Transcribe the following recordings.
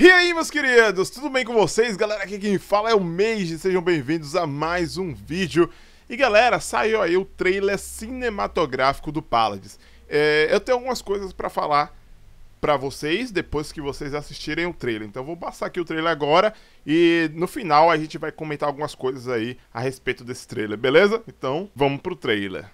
E aí, meus queridos, tudo bem com vocês? Galera, aqui quem fala é o Mage. sejam bem-vindos a mais um vídeo. E galera, saiu aí o trailer cinematográfico do Paladins. É, eu tenho algumas coisas para falar para vocês depois que vocês assistirem o trailer. Então eu vou passar aqui o trailer agora e no final a gente vai comentar algumas coisas aí a respeito desse trailer, beleza? Então vamos pro trailer.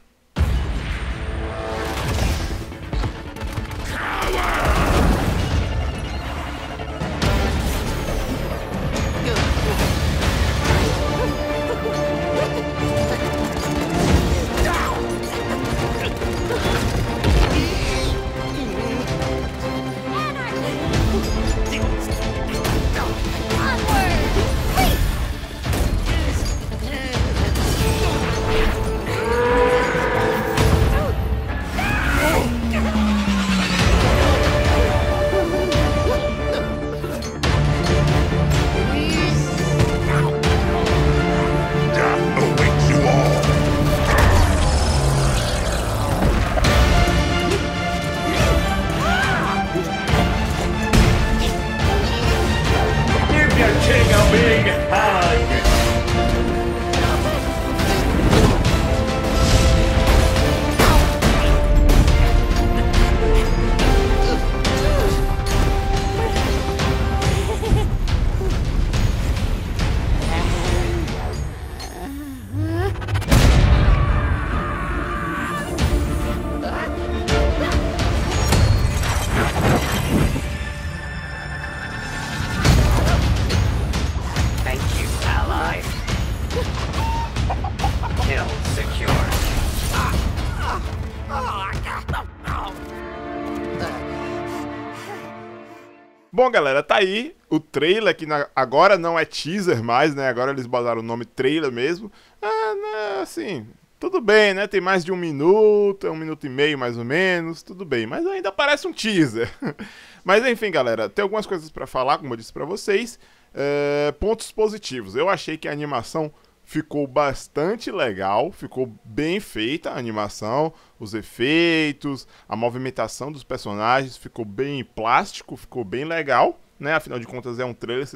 Bom, galera, tá aí o trailer, que na... agora não é teaser mais, né? Agora eles botaram o nome trailer mesmo. Ah, né, assim, tudo bem, né? Tem mais de um minuto, é um minuto e meio mais ou menos, tudo bem. Mas ainda parece um teaser. mas enfim, galera, tem algumas coisas para falar, como eu disse para vocês. É... pontos positivos. Eu achei que a animação ficou bastante legal, ficou bem feita a animação, os efeitos, a movimentação dos personagens ficou bem plástico, ficou bem legal, né? Afinal de contas é um trailer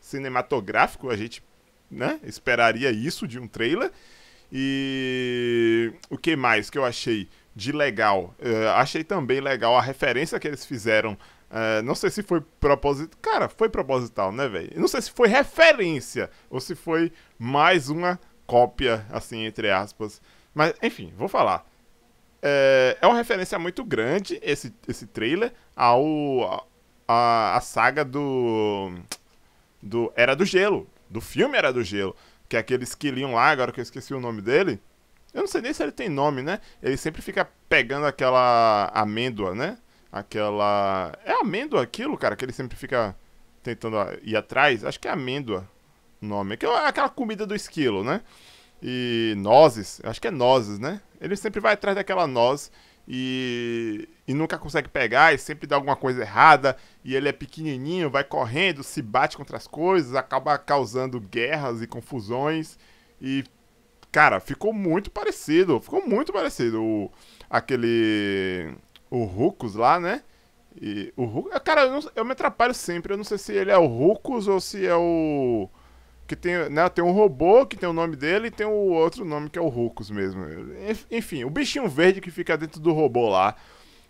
cinematográfico, a gente, né, esperaria isso de um trailer. E o que mais que eu achei de legal? Eh, achei também legal a referência que eles fizeram é, não sei se foi proposital. Cara, foi proposital, né, velho? Não sei se foi referência ou se foi mais uma cópia, assim, entre aspas. Mas, enfim, vou falar. É, é uma referência muito grande esse, esse trailer ao. A, a saga do. Do Era do Gelo. Do filme Era do Gelo. Que é aquele esquilinho lá, agora que eu esqueci o nome dele. Eu não sei nem se ele tem nome, né? Ele sempre fica pegando aquela amêndoa, né? Aquela. É amêndoa aquilo, cara, que ele sempre fica tentando ah, ir atrás? Acho que é amêndoa o nome. Aquela, é é aquela comida do esquilo, né? E nozes, acho que é nozes, né? Ele sempre vai atrás daquela noz e, e nunca consegue pegar, e sempre dá alguma coisa errada, e ele é pequenininho, vai correndo, se bate contra as coisas, acaba causando guerras e confusões. E, cara, ficou muito parecido, ficou muito parecido o, aquele o Rucos lá, né? E o Rucos. É, cara, eu, não, eu, me atrapalho sempre. Eu não sei se ele é o Rucos ou se é o. Que tem, né, tem um robô que tem o nome dele e tem o outro nome que é o Rucos mesmo. Enfim, o bichinho verde que fica dentro do robô lá.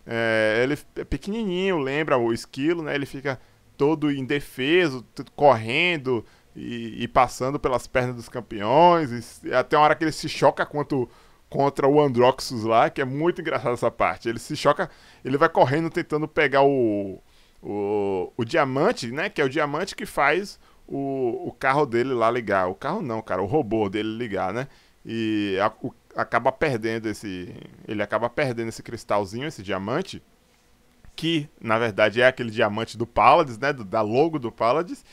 É, ele é pequenininho, lembra o esquilo, né? Ele fica todo indefeso, correndo e, e, passando pelas pernas dos campeões. E, até uma hora que ele se choca quanto contra o Androxus lá, que é muito engraçado essa parte. Ele se choca, ele vai correndo tentando pegar o, o, o diamante, né? Que é o diamante que faz o, o carro dele lá ligar. O carro não, cara, o robô dele ligar, né? E a, o, acaba perdendo esse. Ele acaba perdendo esse cristalzinho, esse diamante. Que, na verdade, é aquele diamante do Paladins, né? Do, da logo do Paladins.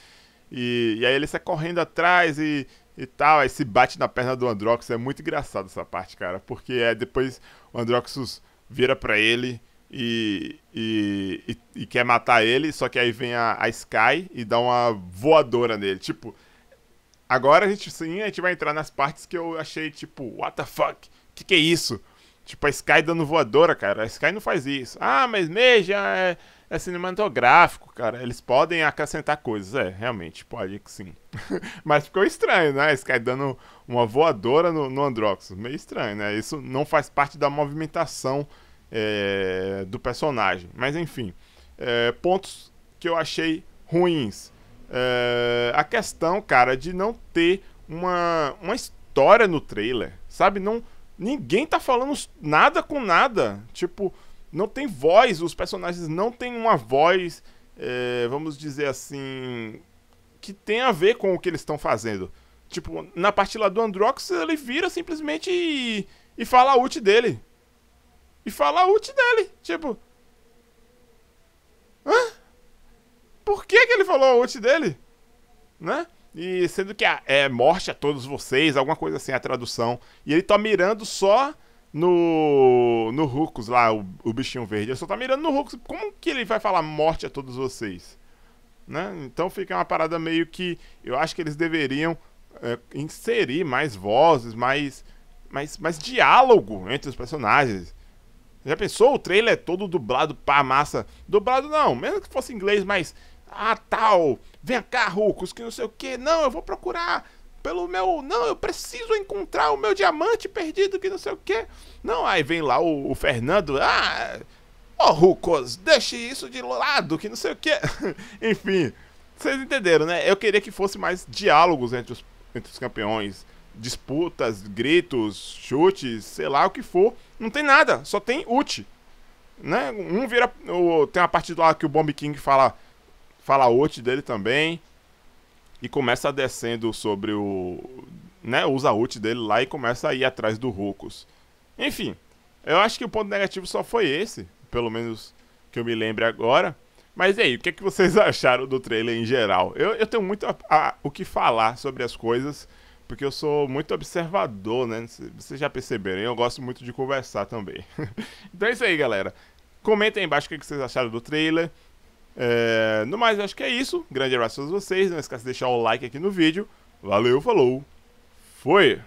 E, e aí ele sai correndo atrás e e tal. Aí se bate na perna do Androxus. É muito engraçado essa parte, cara. Porque é depois o Androxus vira pra ele e, e, e, e quer matar ele. Só que aí vem a, a Sky e dá uma voadora nele. Tipo, agora a gente sim, a gente vai entrar nas partes que eu achei, tipo, what the fuck? Que que é isso? Tipo, a Sky dando voadora, cara. A Sky não faz isso. Ah, mas Meja é é cinematográfico, cara. Eles podem acrescentar coisas, é, realmente, pode que sim. Mas ficou estranho, né? Esse cara dando uma voadora no, no Meio estranho, né? Isso não faz parte da movimentação é, do personagem. Mas enfim, é, pontos que eu achei ruins. É, a questão, cara, de não ter uma, uma história no trailer, sabe? Não, ninguém tá falando nada com nada. Tipo não tem voz, os personagens não têm uma voz, é, vamos dizer assim, que tem a ver com o que eles estão fazendo. Tipo, na parte lá do Androx, ele vira simplesmente e, e fala a ult dele. E fala a ult dele. Tipo. Hã? Por que, que ele falou a ult dele? Né? E sendo que é morte a todos vocês, alguma coisa assim, a tradução. E ele tá mirando só no. no Rucos lá, o, o, bichinho verde. Ele só tá mirando no Rucos. Como que ele vai falar morte a todos vocês? Né? Então fica uma parada meio que. Eu acho que eles deveriam é, inserir mais vozes, mais, mais, mais diálogo entre os personagens. Já pensou? O trailer é todo dublado pra massa. Dublado não, mesmo que fosse inglês, mas. Ah, tal, vem cá, Rucos, que não sei o que. Não, eu vou procurar pelo meu. Não, eu preciso encontrar o meu diamante perdido, que não sei o quê. Não, aí vem lá o, o Fernando. Ah, ô oh, Rucos, deixe isso de lado, que não sei o quê. Enfim, vocês entenderam, né? Eu queria que fosse mais diálogos entre os, entre os campeões. Disputas, gritos, chutes, sei lá o que for. Não tem nada, só tem ult. Né? Um vira. O, tem uma parte lá que o Bomb King fala. Fala ult dele também e começa descendo sobre o. Né, usa ult dele lá e começa a ir atrás do Rucos. Enfim, eu acho que o ponto negativo só foi esse, pelo menos que eu me lembre agora. Mas e aí, o que, é que vocês acharam do trailer em geral? Eu, eu tenho muito a, a, o que falar sobre as coisas, porque eu sou muito observador, né? Vocês já perceberam, eu gosto muito de conversar também. então é isso aí, galera. Comentem aí embaixo o que, é que vocês acharam do trailer. É, no mais, acho que é isso. Grande abraço a todos vocês. Não esqueça de deixar o like aqui no vídeo. Valeu, falou. Foi!